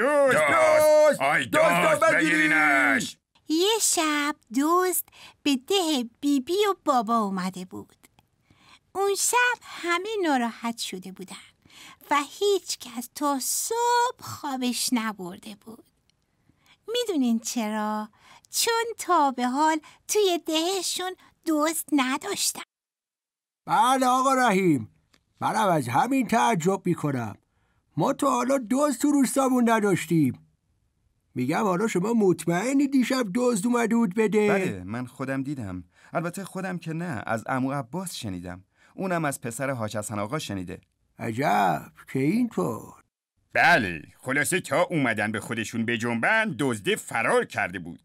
دوست دوست آی دوست بگیرینش یه شب دوست به ده بیبی بی و بابا اومده بود اون شب همه ناراحت شده بودن و هیچ کس تا صبح خوابش نبرده بود میدونین چرا؟ چون تا به حال توی دهشون دوست نداشتن بله آقا رحیم منم از همین تعجب میکنم ما تا حالا دوز تو روستامون نداشتیم میگم حالا شما مطمئنی دیشب دزد اومده بود بده بله من خودم دیدم البته خودم که نه از امو عباس شنیدم اونم از پسر حاج آقا شنیده عجب که اینطور بله خلاصه تا اومدن به خودشون به جنبن دزده فرار کرده بود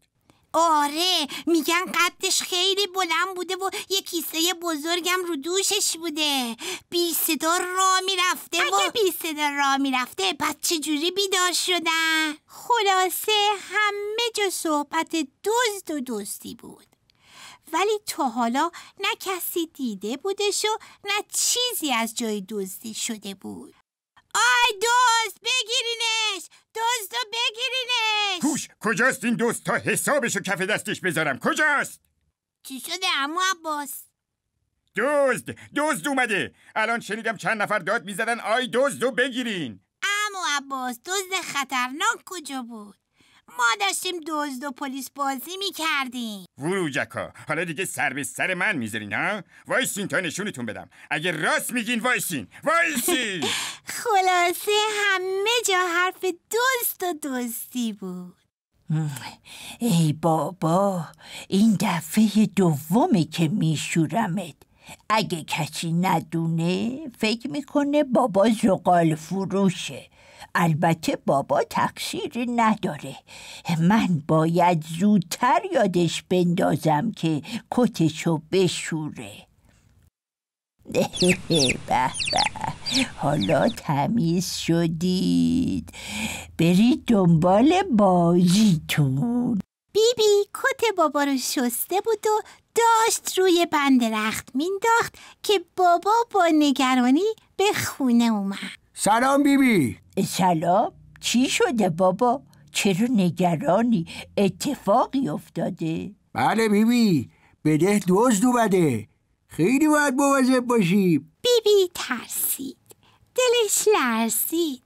آره میگن قدش خیلی بلند بوده و یه کیسه بزرگم رو دوشش بوده بی صدا را میرفته و اگه بی صدا را میرفته پس چجوری بیدار شدن خلاصه همه جا صحبت دزد و دزدی بود ولی تا حالا نه کسی دیده بودش و نه چیزی از جای دزدی شده بود آی دوست بگیرینش رو بگیرینش خوش کجاست این دوست تا رو کف دستش بذارم کجاست چی شده امو عباس دوست دوست اومده الان شنیدم چند نفر داد میزدن آی دوست رو بگیرین امو عباس دزد خطرناک کجا بود ما داشتیم دزد و پلیس بازی میکردیم وروجکا حالا دیگه سر به سر من میذارین ها وایسین تا نشونتون بدم اگه راست میگین وایسین وایسین خلاصه همه جا حرف دزد و دزدی بود ای بابا این دفعه دومه که میشورمت اگه کسی ندونه فکر میکنه بابا زغال فروشه البته بابا تقصیری نداره من باید زودتر یادش بندازم که کتشو بشوره به حالا تمیز شدید برید دنبال بازیتون بیبی کت بابا رو شسته بود و داشت روی بند رخت مینداخت که بابا با نگرانی به خونه اومد سلام بیبی سلام چی شده بابا چرا نگرانی اتفاقی افتاده بله بیبی بده دزد اومده خیلی باید مواظب باشی بیبی ترسید دلش لرزید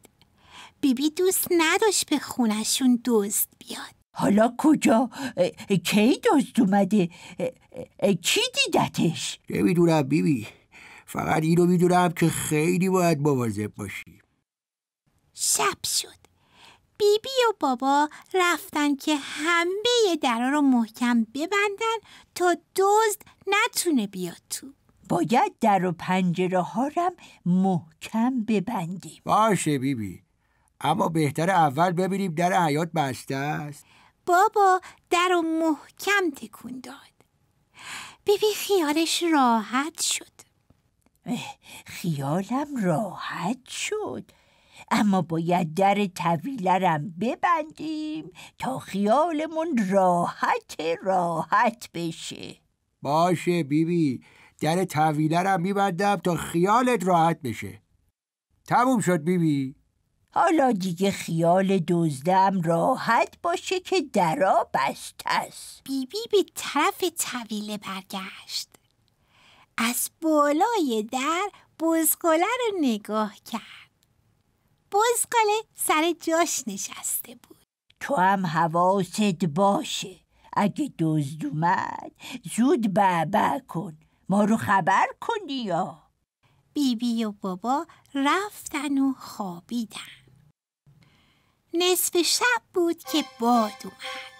بیبی دوست نداشت به خونشون دزد بیاد حالا کجا؟ کی دزد اومده؟ کی دیدتش؟ نمیدونم بیبی فقط اینو رو میدونم که خیلی باید مواظب باشی شب شد بیبی بی و بابا رفتن که همه درا رو محکم ببندن تا دزد نتونه بیاد تو باید در و پنجره ها رم محکم ببندیم باشه بیبی بی. اما بهتر اول ببینیم در حیات بسته است بابا در و محکم تکون داد بیبی بی خیالش راحت شد خیالم راحت شد اما باید در طویلرم ببندیم تا خیالمون راحت راحت بشه باشه بیبی در طویلرم میبندم تا خیالت راحت بشه تموم شد بیبی حالا دیگه خیال دزدم راحت باشه که درا بسته است بیبی به طرف طویله برگشت از بالای در بزقاله رو نگاه کرد. بزقاله سر جاش نشسته بود. تو هم حواست باشه. اگه دزد اومد زود بابا کن. ما رو خبر کنی یا. بیبی و بابا رفتن و خوابیدن. نصف شب بود که باد اومد.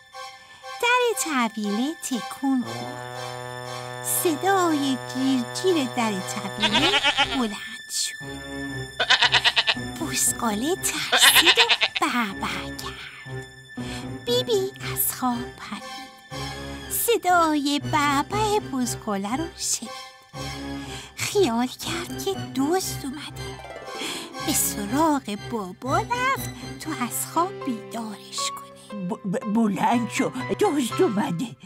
در طویله تکون خورد. صدای گیرگیر در طبیعه بلند شد بوسقاله ترسید و بربر کرد بیبی از خواب پرید صدای بابا بوسقاله رو شنید خیال کرد که دوست اومده به سراغ بابا رفت تو از خواب بیدارش کنه بلند شو دوست اومده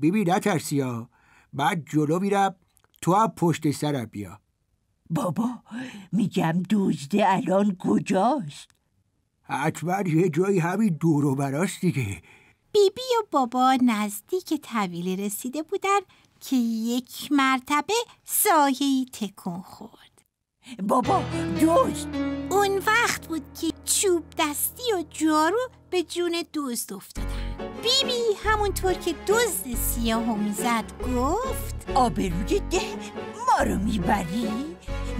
بیبی نترسی ها بعد جلو میرم تو هم پشت سر بیا بابا میگم دزده الان کجاست حتما یه جایی همین دورو و براست دیگه بیبی و بابا نزدیک طویله رسیده بودن که یک مرتبه سایه تکون خورد بابا دوست اون وقت بود که چوب دستی و جارو به جون دوست افتاد بیبی همونطور که دزد سیاهو میزد گفت آبروی ده ما رو میبری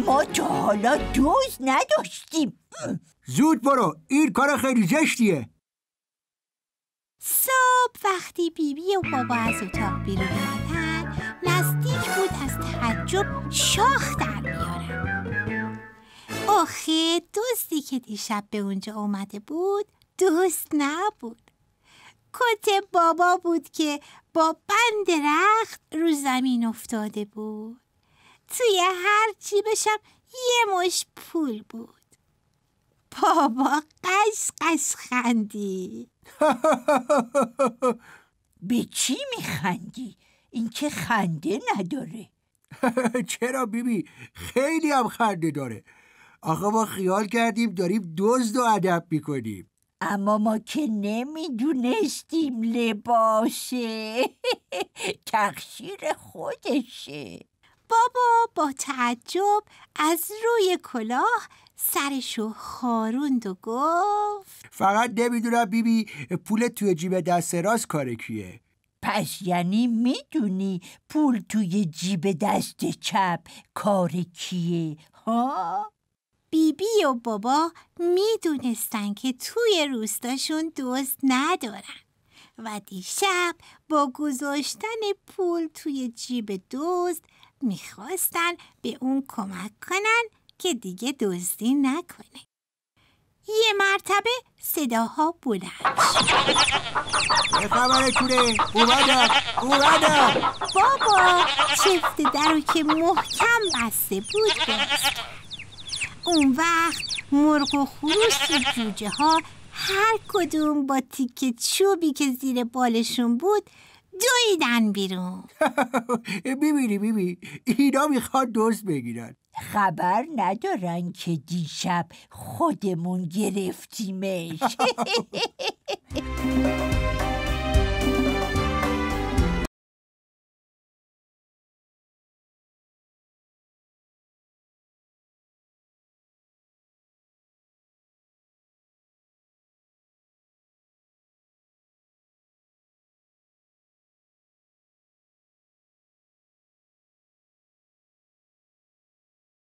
ما تا حالا دوز نداشتیم زود برو این کار خیلی زشتیه صبح وقتی بیبی و بابا از اتاق بیرون آمدن نزدیک بود از تعجب شاخ در میارن آخه دوستی که دیشب به اونجا اومده بود دوست نبود کت بابا بود که با بند رخت رو زمین افتاده بود توی هر چی بشم یه مش پول بود بابا قس قس خندی به چی میخندی؟ این که خنده نداره چرا بیبی خیلی هم خنده داره آخه ما خیال کردیم داریم دزد و ادب میکنیم اما ما که نمیدونستیم لباسه تقصیر خودشه بابا با تعجب از روی کلاه سرشو خاروند و گفت فقط نمیدونم بیبی پول توی جیب دست راست کار کیه پس یعنی میدونی پول توی جیب دست چپ کار کیه ها؟ بیبی و بابا میدونستن که توی روستاشون دوست ندارن و دیشب با گذاشتن پول توی جیب دوست میخواستن به اون کمک کنن که دیگه دزدی نکنه یه مرتبه صداها بلند شد بابا چفت در که محکم بسته بود اون وقت مرغ و خروس و جوجه ها هر کدوم با تیکه چوبی که زیر بالشون بود دویدن بیرون ببینی ببین اینا میخواد دوست بگیرن خبر ندارن که دیشب خودمون گرفتیمش